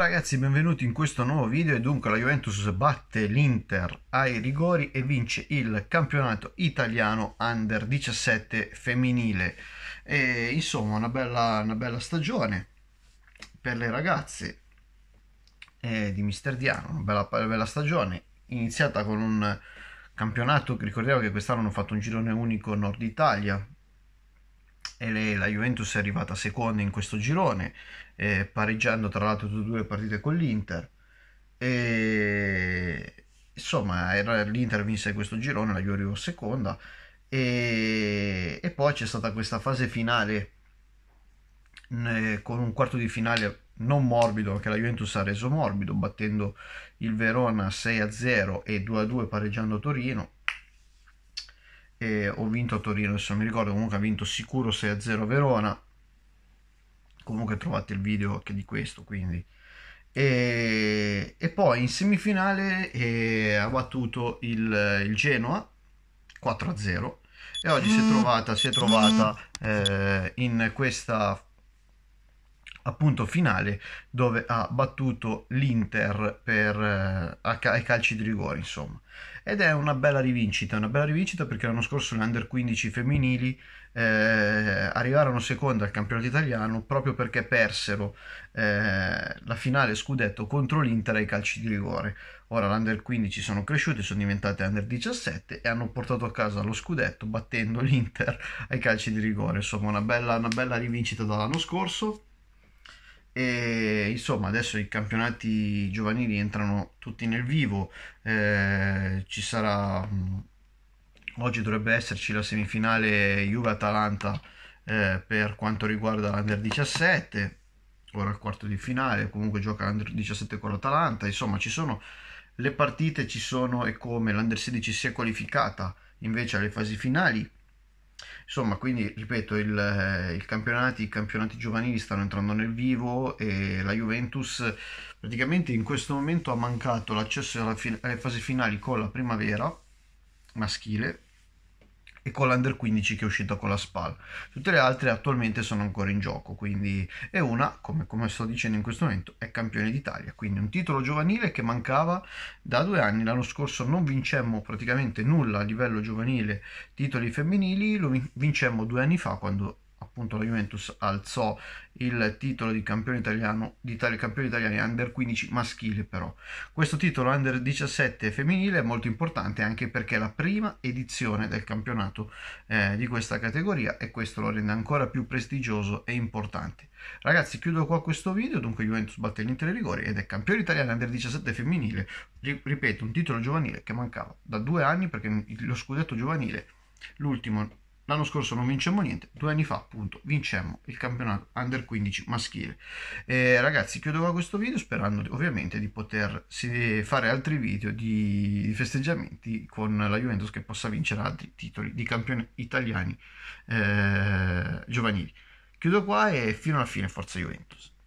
ragazzi, benvenuti in questo nuovo video e dunque la Juventus batte l'Inter ai rigori e vince il campionato italiano under 17 femminile. E, insomma, una bella, una bella stagione per le ragazze eh, di Mister Diano, una bella, bella stagione iniziata con un campionato che ricordiamo che quest'anno hanno fatto un girone unico Nord Italia e la Juventus è arrivata seconda in questo girone, eh, pareggiando tra l'altro due partite con l'Inter. E, insomma, era, l'Inter vinse questo girone, la Juventus seconda. E, e poi c'è stata questa fase finale eh, con un quarto di finale non morbido, che la Juventus ha reso morbido, battendo il Verona 6-0 e 2-2 pareggiando Torino e ho vinto a Torino adesso non mi ricordo comunque ha vinto sicuro 6-0 a Verona comunque trovate il video anche di questo quindi e, e poi in semifinale eh, ha battuto il, il Genoa 4-0 e oggi mm. si è mm. trovata, si è trovata mm. eh, in questa appunto finale dove ha battuto l'Inter per, eh, ca- ai calci di rigore insomma ed è una bella rivincita una bella rivincita perché l'anno scorso le under 15 femminili eh, arrivarono seconde al campionato italiano proprio perché persero eh, la finale scudetto contro l'Inter ai calci di rigore ora l'under 15 sono cresciute sono diventate under 17 e hanno portato a casa lo scudetto battendo l'Inter ai calci di rigore insomma una bella, una bella rivincita dall'anno scorso e insomma adesso i campionati giovanili entrano tutti nel vivo eh, ci sarà mm, oggi dovrebbe esserci la semifinale Juve-Atalanta eh, per quanto riguarda l'Under 17 ora il quarto di finale comunque gioca l'Under 17 con l'Atalanta insomma ci sono le partite ci sono e come l'Under 16 si è qualificata invece alle fasi finali Insomma, quindi ripeto, il, eh, il campionati, i campionati giovanili stanno entrando nel vivo e la Juventus praticamente in questo momento ha mancato l'accesso alle fasi finali con la primavera maschile e con l'Under 15 che è uscito con la SPAL. Tutte le altre attualmente sono ancora in gioco, quindi è una, come, come, sto dicendo in questo momento, è campione d'Italia, quindi un titolo giovanile che mancava da due anni. L'anno scorso non vincemmo praticamente nulla a livello giovanile titoli femminili, lo vincemmo due anni fa quando appunto la Juventus alzò il titolo di campione italiano di tale campione italiano under 15 maschile però questo titolo under 17 femminile è molto importante anche perché è la prima edizione del campionato eh, di questa categoria e questo lo rende ancora più prestigioso e importante ragazzi chiudo qua questo video dunque Juventus batte l'Inter rigori ed è campione italiano under 17 femminile ripeto un titolo giovanile che mancava da due anni perché lo scudetto giovanile l'ultimo L'anno scorso non vincemmo niente, due anni fa appunto vincemmo il campionato under 15 maschile. Eh, ragazzi, chiudo qua questo video sperando ovviamente di poter fare altri video di festeggiamenti con la Juventus che possa vincere altri titoli di campioni italiani eh, giovanili. Chiudo qua e fino alla fine Forza Juventus.